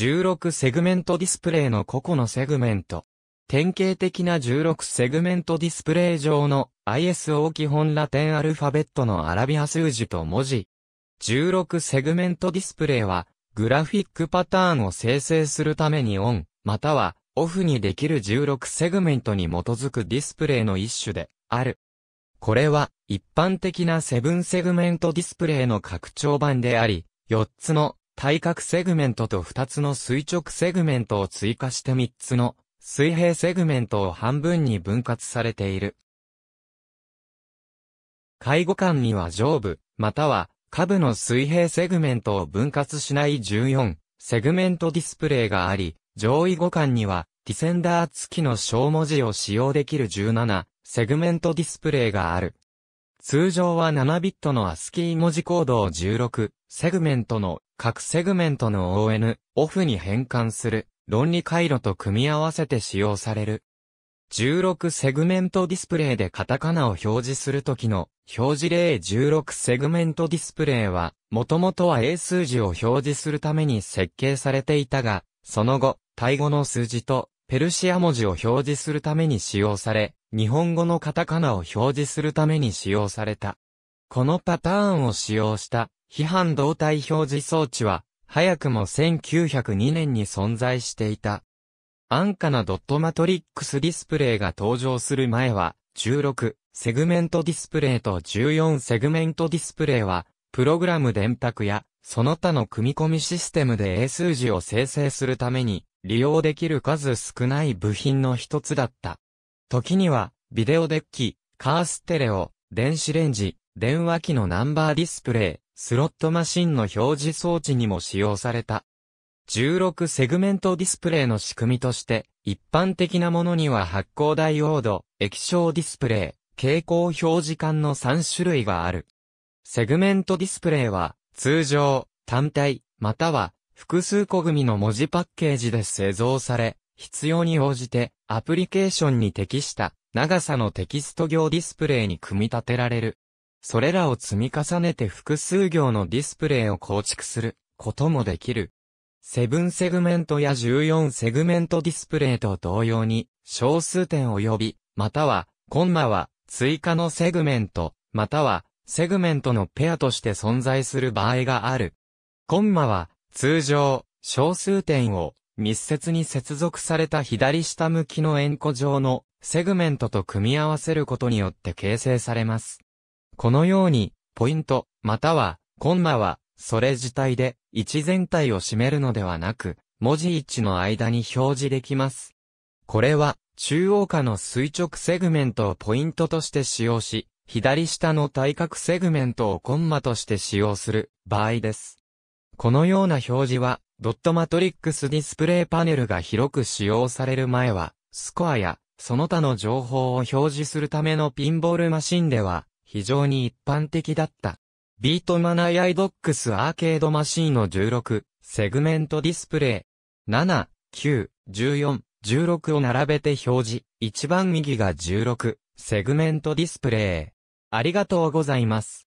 16セグメントディスプレイの個々のセグメント。典型的な16セグメントディスプレイ上の ISO 基本ラテンアルファベットのアラビア数字と文字。16セグメントディスプレイはグラフィックパターンを生成するためにオン、またはオフにできる16セグメントに基づくディスプレイの一種である。これは一般的な7セグメントディスプレイの拡張版であり、4つの対角セグメントと2つの垂直セグメントを追加して3つの水平セグメントを半分に分割されている。介護官には上部、または下部の水平セグメントを分割しない14セグメントディスプレイがあり、上位互換にはディセンダー付きの小文字を使用できる17セグメントディスプレイがある。通常は7ビットの ASCII 文字コードを16セグメントの各セグメントの ON、オフに変換する論理回路と組み合わせて使用される。16セグメントディスプレイでカタカナを表示するときの表示例16セグメントディスプレイは、もともとは英数字を表示するために設計されていたが、その後、タイ語の数字とペルシア文字を表示するために使用され、日本語のカタカナを表示するために使用された。このパターンを使用した批判動体表示装置は、早くも1902年に存在していた。安価なドットマトリックスディスプレイが登場する前は、16セグメントディスプレイと14セグメントディスプレイは、プログラム電卓や、その他の組み込みシステムで英数字を生成するために、利用できる数少ない部品の一つだった。時には、ビデオデッキ、カーステレオ、電子レンジ、電話機のナンバーディスプレイ、スロットマシンの表示装置にも使用された。16セグメントディスプレイの仕組みとして、一般的なものには発光ダイオード、液晶ディスプレイ、蛍光表示管の3種類がある。セグメントディスプレイは、通常、単体、または、複数個組の文字パッケージで製造され、必要に応じて、アプリケーションに適した、長さのテキスト行ディスプレイに組み立てられる。それらを積み重ねて複数行のディスプレイを構築することもできる。7セグメントや14セグメントディスプレイと同様に、小数点及び、または、コンマは、追加のセグメント、または、セグメントのペアとして存在する場合がある。コンマは、通常、小数点を、密接に接続された左下向きの円弧状のセグメントと組み合わせることによって形成されます。このように、ポイント、または、コンマは、それ自体で、位置全体を占めるのではなく、文字位置の間に表示できます。これは、中央下の垂直セグメントをポイントとして使用し、左下の対角セグメントをコンマとして使用する場合です。このような表示は、ドットマトリックスディスプレイパネルが広く使用される前は、スコアや、その他の情報を表示するためのピンボールマシンでは、非常に一般的だった。ビートマナイアイドックスアーケードマシーンの16、セグメントディスプレイ。7、9、14、16を並べて表示。一番右が16、セグメントディスプレイ。ありがとうございます。